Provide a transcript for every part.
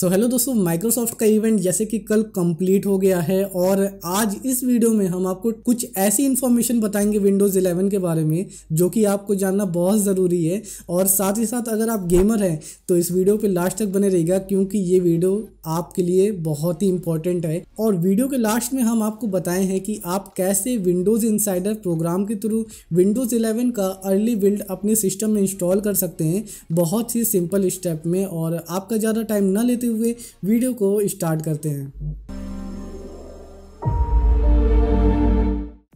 सो so, hello दोस्तों Microsoft का event जैसे कि कल कंप्लीट हो गया है और आज इस वीडियो में हम आपको कुछ ऐसी इन्फॉर्मेशन बताएंगे विंडोज़ 11 के बारे में जो कि आपको जानना बहुत ज़रूरी है और साथ ही साथ अगर आप गेमर हैं तो इस वीडियो पे लास्ट तक बने रहेगा क्योंकि ये वीडियो आपके लिए बहुत ही इंपॉर्टेंट है और वीडियो के लास्ट में हम आपको बताए हैं कि आप कैसे विंडोज़ इनसाइडर प्रोग्राम के थ्रू विंडोज़ इलेवन का अर्ली बिल्ड अपने सिस्टम में इंस्टॉल कर सकते हैं बहुत ही सिंपल स्टेप में और आपका ज़्यादा टाइम ना लेते हुए वीडियो को स्टार्ट करते हैं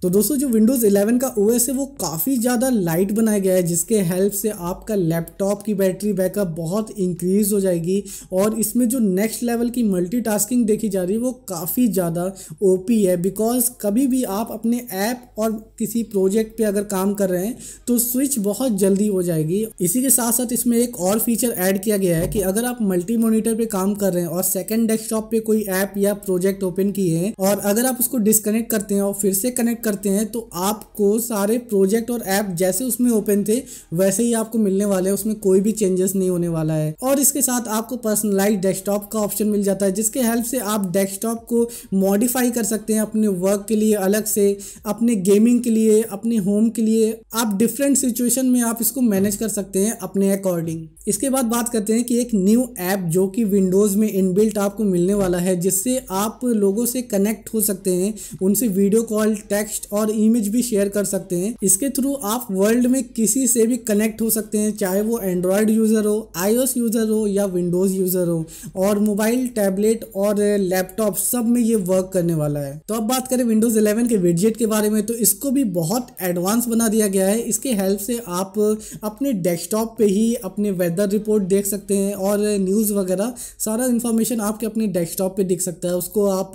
तो दोस्तों जो विंडोज़ 11 का ओएस है वो काफ़ी ज़्यादा लाइट बनाया गया है जिसके हेल्प से आपका लैपटॉप की बैटरी बैकअप बहुत इंक्रीज़ हो जाएगी और इसमें जो नेक्स्ट लेवल की मल्टीटास्किंग देखी जा रही है वो काफ़ी ज़्यादा ओपी है बिकॉज कभी भी आप अपने ऐप और किसी प्रोजेक्ट पे अगर काम कर रहे हैं तो स्विच बहुत जल्दी हो जाएगी इसी के साथ साथ इसमें एक और फीचर ऐड किया गया है कि अगर आप मल्टी मोनिटर पर काम कर रहे हैं और सेकेंड डेस्कटॉप पर कोई ऐप या प्रोजेक्ट ओपन किए हैं और अगर आप उसको डिसकनेक्ट करते हैं और फिर से कनेक्ट करते हैं तो आपको सारे प्रोजेक्ट और ऐप जैसे उसमें ओपन थे वैसे ही आपको मिलने वाले हैं उसमें कोई भी चेंजेस नहीं होने वाला है और इसके साथ आपको पर्सनलाइज डेस्कटॉप का ऑप्शन मिल जाता है जिसके हेल्प से आप डेस्कटॉप को मॉडिफाई कर सकते हैं अपने वर्क के लिए अलग से अपने गेमिंग के लिए अपने होम के लिए आप डिफरेंट सिचुएशन में आप इसको मैनेज कर सकते हैं अपने अकॉर्डिंग इसके बाद बात करते हैं कि एक न्यू ऐप जो कि विंडोज़ में इनबिल्ट आपको मिलने वाला है जिससे आप लोगों से कनेक्ट हो सकते हैं उनसे वीडियो कॉल टेक्स्ट टेक्स्ट और इमेज भी शेयर कर सकते हैं इसके थ्रू आप वर्ल्ड में किसी से भी कनेक्ट हो सकते हैं चाहे वो एंड्रॉयड यूज़र हो आईओएस यूज़र हो या विंडोज़ यूज़र हो और मोबाइल टैबलेट और लैपटॉप सब में ये वर्क करने वाला है तो अब बात करें विंडोज़ इलेवन के विडजेट के बारे में तो इसको भी बहुत एडवांस बना दिया गया है इसके हेल्प से आप अपने डेस्कटॉप पे ही अपने वेदर रिपोर्ट देख सकते हैं और न्यूज़ वगैरह सारा इंफॉर्मेशन आपके अपने डेस्कटॉप पे दिख सकता है उसको आप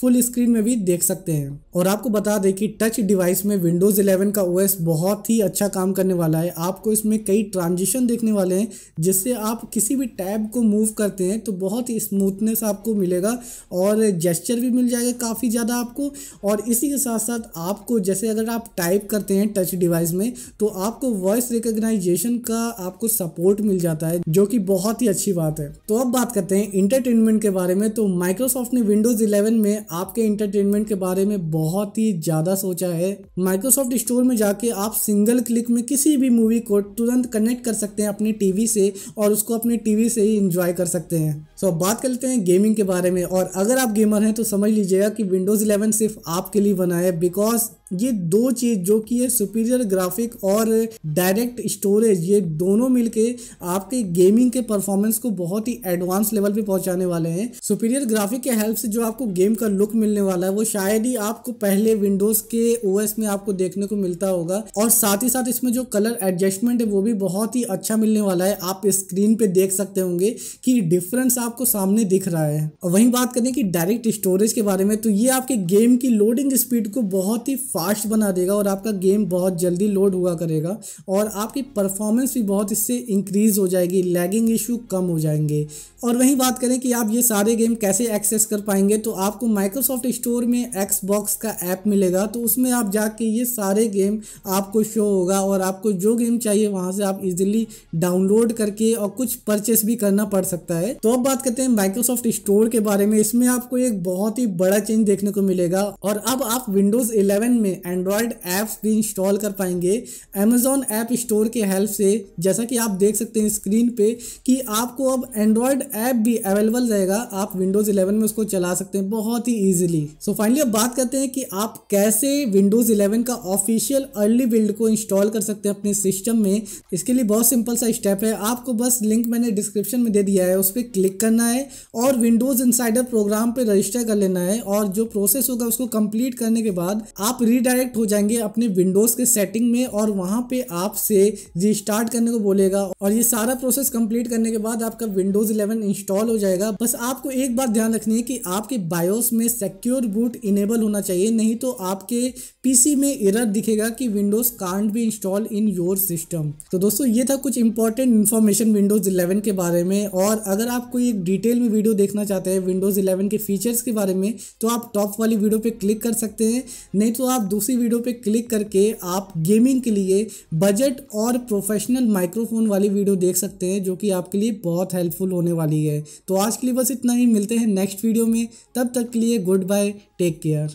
फुल स्क्रीन में भी देख सकते हैं और आपको बता दें कि टच डिवाइस में विंडोज़ 11 का ओएस बहुत ही अच्छा काम करने वाला है आपको इसमें कई ट्रांजिशन देखने वाले हैं जिससे आप किसी भी टैब को मूव करते हैं तो बहुत ही स्मूथनेस आपको मिलेगा और जेस्चर भी मिल जाएगा काफ़ी ज़्यादा आपको और इसी के साथ साथ आपको जैसे अगर आप टाइप करते हैं टच डिवाइस में तो आपको वॉइस रिकग्नाइजेशन का आपको सपोर्ट मिल जाता है जो कि बहुत ही अच्छी बात है तो अब बात करते हैं इंटरटेनमेंट के बारे में तो माइक्रोसॉफ्ट ने विंडोज़ इलेवन में आपके इंटरटेनमेंट के बारे में बहुत ही ज़्यादा सोचा है माइक्रोसॉफ्ट स्टोर में जाके आप सिंगल क्लिक में किसी भी मूवी को तुरंत कनेक्ट कर सकते हैं अपनी टीवी से और उसको अपनी टीवी से ही इंजॉय कर सकते हैं सो अब बात कर लेते हैं गेमिंग के बारे में और अगर आप गेमर हैं तो समझ लीजिएगा कि विंडोज़ 11 सिर्फ आपके लिए बना है बिकॉज ये दो चीज़ जो कि है सुपीरियर ग्राफिक और डायरेक्ट स्टोरेज ये दोनों मिलके आपके गेमिंग के परफॉर्मेंस को बहुत ही एडवांस लेवल पे पहुंचाने वाले हैं सुपीरियर ग्राफिक के हेल्प से जो आपको गेम का लुक मिलने वाला है वो शायद ही आपको पहले विंडोज के ओएस में आपको देखने को मिलता होगा और साथ ही साथ इसमें जो कलर एडजस्टमेंट है वो भी बहुत ही अच्छा मिलने वाला है आप स्क्रीन पे देख सकते होंगे कि डिफरेंस आप आपको सामने दिख रहा है और वहीं बात करें कि डायरेक्ट स्टोरेज के बारे में तो ये आपके गेम की लोडिंग स्पीड को बहुत ही फास्ट बना देगा और आपका गेम बहुत जल्दी लोड हुआ करेगा और आपकी परफॉर्मेंस भी बहुत इससे इंक्रीज़ हो जाएगी लैगिंग इशू कम हो जाएंगे और वहीं बात करें कि आप ये सारे गेम कैसे एक्सेस कर पाएंगे तो आपको माइक्रोसॉफ्ट स्टोर में एक्सबॉक्स का ऐप मिलेगा तो उसमें आप जाके ये सारे गेम आपको शो होगा और आपको जो गेम चाहिए वहां से आप इजिली डाउनलोड करके और कुछ परचेस भी करना पड़ सकता है तो अब बात करते हैं माइक्रोसॉफ्ट स्टोर के बारे में इसमें आपको एक बहुत ही बड़ा चेंज देखने को मिलेगा और अब आप विंडोज 11 में एंड्रॉयड ऐप्स भी इंस्टॉल कर पाएंगे अमेजोन ऐप स्टोर के हेल्प से जैसा कि आप देख सकते हैं स्क्रीन पे कि आपको अब एंड्रॉयड ऐप भी अवेलेबल रहेगा आप विंडोज 11 में उसको चला सकते हैं बहुत ही ईजिली सो फाइनली अब बात करते हैं कि आप कैसे विंडोज इलेवन का ऑफिशियल अर्ली बिल्ड को इंस्टॉल कर सकते हैं अपने सिस्टम में इसके लिए बहुत सिंपल सा स्टेप है आपको बस लिंक मैंने डिस्क्रिप्शन में दे दिया है उस पर क्लिक कर करना है और विंडोज़ इनसाइडर प्रोग्राम पे रजिस्टर कर लेना है और जो प्रोसेस होगा उसको कंप्लीट करने के बाद आप रीडायरेक्ट हो जाएंगे अपने विंडोज़ के सेटिंग में और वहां पे आपसे रिस्टार्ट करने को बोलेगा और ये सारा प्रोसेस कंप्लीट करने के बाद आपका विंडोज़ इलेवन इंस्टॉल हो जाएगा बस आपको एक बात ध्यान रखनी है कि आपके बायोस में सिक्योर बूट इनेबल होना चाहिए नहीं तो आपके पीसी में इरर दिखेगा कि Windows can't be install in your system तो दोस्तों ये था कुछ इंपॉर्टेंट इन्फॉर्मेशन विंडोज़ इलेवन के बारे में और अगर आपको ये डिटेल में वीडियो देखना चाहते हैं विंडोज़ 11 के फीचर्स के बारे में तो आप टॉप वाली वीडियो पे क्लिक कर सकते हैं नहीं तो आप दूसरी वीडियो पे क्लिक करके आप गेमिंग के लिए बजट और प्रोफेशनल माइक्रोफोन वाली वीडियो देख सकते हैं जो कि आपके लिए बहुत हेल्पफुल होने वाली है तो आज के लिए बस इतना ही मिलते हैं नेक्स्ट वीडियो में तब तक के लिए गुड बाय टेक केयर